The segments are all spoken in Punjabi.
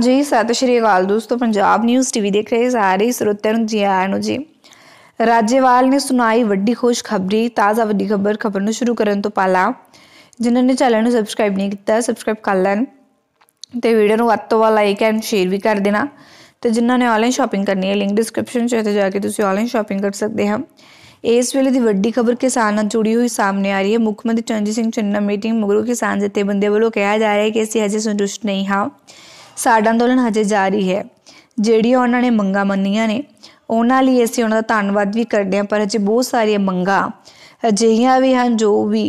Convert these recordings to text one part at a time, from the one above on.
ਜੀ ਸਤਿ ਸ਼੍ਰੀ ਅਕਾਲ ਦੋਸਤੋ ਪੰਜਾਬ ਨਿਊਜ਼ ਟੀਵੀ ਦੇਖ ਰਹੇ ਸਾਰੇ ਸਰੋਤਿਆਂ ਨੂੰ ਜੀ ਆਇਆਂ ਨੂੰ ਜੀ ਰਾਜੇਵਾਲ ਨੇ ਸੁਣਾਈ ਵੱਡੀ ਖੁਸ਼ਖਬਰੀ ਤਾਜ਼ਾ ਵੱਡੀ ਖਬਰ ਖਬਰ ਨੂੰ ਸ਼ੁਰੂ ਕਰਨ ਤੋਂ ਪਹਿਲਾਂ ਜਿਨ੍ਹਾਂ ਨੇ ਚੈਨਲ ਨੂੰ ਸਬਸਕ੍ਰਾਈਬ ਨਹੀਂ ਕੀਤਾ ਸਬਸਕ੍ਰਾਈਬ ਕਰ ਲੈਣ ਤੇ ਵੀਡੀਓ ਨੂੰ ਵੱਧ ਤੋਂ ਵੱਧ ਲਾਈਕ ਐਂਡ ਸ਼ੇਅਰ ਵੀ ਕਰ ਦੇਣਾ ਤੇ ਜਿਨ੍ਹਾਂ ਨੇ ਆਨਲਾਈਨ ਸ਼ਾਪਿੰਗ ਕਰਨੀ ਹੈ ਲਿੰਕ ਡਿਸਕ੍ਰਿਪਸ਼ਨ 'ਚ ਜਾ ਕੇ ਤੁਸੀਂ ਆਨਲਾਈਨ ਸ਼ਾਪਿੰਗ ਕਰ ਸਕਦੇ ਹੋ ਇਸ ਵੇਲੇ ਦੀ ਵੱਡੀ ਖਬਰ ਕਿਸਾਨ ਨਾਲ ਜੁੜੀ ਹੋਈ ਸਾਹਮਣੇ ਆ ਰਹੀ ਹੈ ਮੁੱਖ ਮੰਤਰੀ ਚੰਜੀ ਸਿੰਘ ਚੰਨਾ ਮੀਟਿੰਗ ਮਗਰੋਂ ਕਿਸਾਨ ਜਥੇਬੰਦੀ ਵੱਲੋਂ ਕਿਹਾ ਜਾ ਰਿਹਾ ਹੈ ਕਿ ਅਸੀਂ ਅਜੇ ਸੰਤੁਸ਼ਟ ਨਹੀਂ ਹਾਂ ਸਾਡਾ ਅੰਦੋਲਨ ਹਜੇ ਜਾਰੀ ਹੈ ਜਿਹੜੀਆਂ ਉਹਨਾਂ ਨੇ ਮੰਗਾਂ ਮੰਨੀਆਂ ਨੇ ਉਹਨਾਂ ਲਈ ਅਸੀਂ ਉਹਨਾਂ ਦਾ ਧੰਨਵਾਦ ਵੀ ਕਰਦੇ ਹਾਂ ਪਰ ਅਜੇ ਬਹੁਤ ਸਾਰੀਆਂ ਮੰਗਾਂ ਅਜਿਹੀਆਂ ਵੀ ਹਨ ਜੋ ਵੀ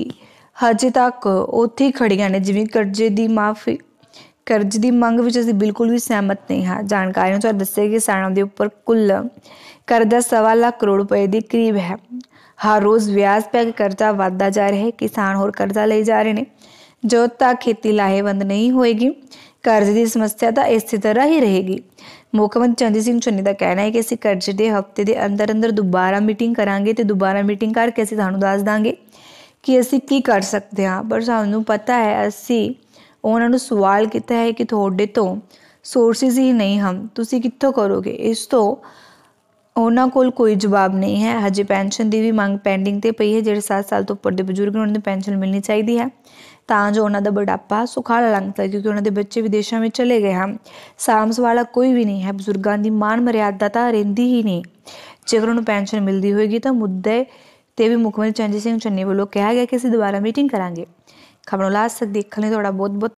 ਹਜੇ ਤੱਕ ਉੱਥੇ ਖੜੀਆਂ ਨੇ ਜਿਵੇਂ ਕਰਜ਼ੇ ਦੀ ਮਾਫੀ ਕਰਜ਼ ਦੀ ਮੰਗ ਵਿੱਚ ਅਸੀਂ ਬਿਲਕੁਲ ਵੀ ਸਹਿਮਤ ਨਹੀਂ ਹਾਂ ਜਾਣਕਾਰੀ ਅਨੁਸਾਰ ਦੱਸਿਆ ਕਿ ਸਾਣਾ ਦੇ ਉੱਪਰ ਕੁੱਲ ਕਰਜ਼ਾ 1.5 ਲੱਖ ਕਰੋੜ ਰੁਪਏ ਦੇ ਕਰੀਬ ਹੈ ਹਰ ਰੋਜ਼ ਵਿਆਜ ਪੈ ਕੇ ਕਰਜ਼ਾ ਵਧਦਾ ਜਾ ਰਿਹਾ ਹੈ ਕਿਸਾਨ ਹੋਰ ਕਰਜ਼ਾ ਲਈ ਜਾ ਰਹੇ ਨੇ ਜੋ ਤੱਕ ਖੇਤੀ ਲਾਹੇਵੰਦ ਨਹੀਂ ਹੋਏਗੀ ਕਰਜ਼ੇ ਦੀ ਸਮੱਸਿਆ ਤਾਂ ਇਸੇ ਤਰ੍ਹਾਂ ਹੀ ਰਹੇਗੀ ਮੁੱਖ ਮੰਤਰੀ ਚੰਦੀ ਸਿੰਘ ਚੰਨੀ ਦਾ ਕਹਿਣਾ ਹੈ ਕਿ ਅਸੀਂ ਕਰਜ਼ੇ ਦੇ ਹਫਤੇ ਦੇ ਅੰਦਰ ਅੰਦਰ ਦੁਬਾਰਾ ਮੀਟਿੰਗ ਕਰਾਂਗੇ ਤੇ ਦੁਬਾਰਾ ਮੀਟਿੰਗ ਕਰਕੇ ਅਸੀਂ ਤੁਹਾਨੂੰ ਦੱਸ ਦਾਂਗੇ ਕਿ ਅਸੀਂ ਕੀ ਕਰ ਸਕਦੇ ਹਾਂ ਪਰ ਸਾਨੂੰ ਪਤਾ ਹੈ ਅਸੀਂ ਉਹਨਾਂ ਨੂੰ ਸਵਾਲ ਕੀਤਾ ਹੈ ਕਿ ਤੁਹਾਡੇ ਤੋਂ ਸੋਰਸਿਸ ਹੀ ਨਹੀਂ ਹਮ ਤੁਸੀਂ ਕਿੱਥੋਂ ਕਰੋਗੇ ਇਸ ਤੋਂ ਉਹਨਾਂ ਕੋਲ ਕੋਈ ਜਵਾਬ ਨਹੀਂ ਹੈ ਹਜੇ ਪੈਨਸ਼ਨ ਦੀ ਵੀ ਮੰਗ ਪੈਂਡਿੰਗ ਤੇ ਪਈ ਹੈ ਜਿਹੜੇ 7 ਸਾਲ ਤੋਂ ਉੱਪਰ ਦੇ ਬਜ਼ੁਰਗ ਨੂੰ ਉਹਨਾਂ ਨੂੰ ਪੈਨਸ਼ਨ ਮਿਲਣੀ ਚਾਹੀਦੀ ਹੈ ਤਾਂ ਜੋ ਉਹਨਾਂ ਦਾ ਬੁਢਾਪਾ ਸੁਖਾਲਾ ਲੰਘਦਾ ਕਿਉਂਕਿ ਉਹਨਾਂ ਦੇ ਬੱਚੇ ਵਿਦੇਸ਼ਾਂ ਵਿੱਚ ਚਲੇ ਗਏ ਹਨ ਸਾਮਸ ਵਾਲਾ ਕੋਈ ਵੀ ਨਹੀਂ ਹੈ ਬਜ਼ੁਰਗਾਂ ਦੀ ਮਾਨ ਮਰਿਆਦਾ ਤਾਂ ਰਹਿੰਦੀ ਹੀ ਨਹੀਂ ਜੇਕਰ ਉਹਨੂੰ ਪੈਨਸ਼ਨ ਮਿਲਦੀ ਹੋਏਗੀ ਤਾਂ ਮੁੱਦੇ ਤੇ ਵੀ ਮੁੱਖ ਮੰਤਰੀ ਚੰਜੀ ਸਿੰਘ ਚੰਨੀ ਵੱਲੋਂ ਕਿਹਾ ਗਿਆ ਕਿ ਅਸੀਂ ਦੁਬਾਰਾ ਮੀਟਿੰਗ ਕਰਾਂਗੇ ਖਬਰੋਂ ਲਾਸਟ ਤੱਕ ਦੇਖਣ ਲਈ ਤੁਹਾਡਾ ਬਹੁਤ ਬਹੁਤ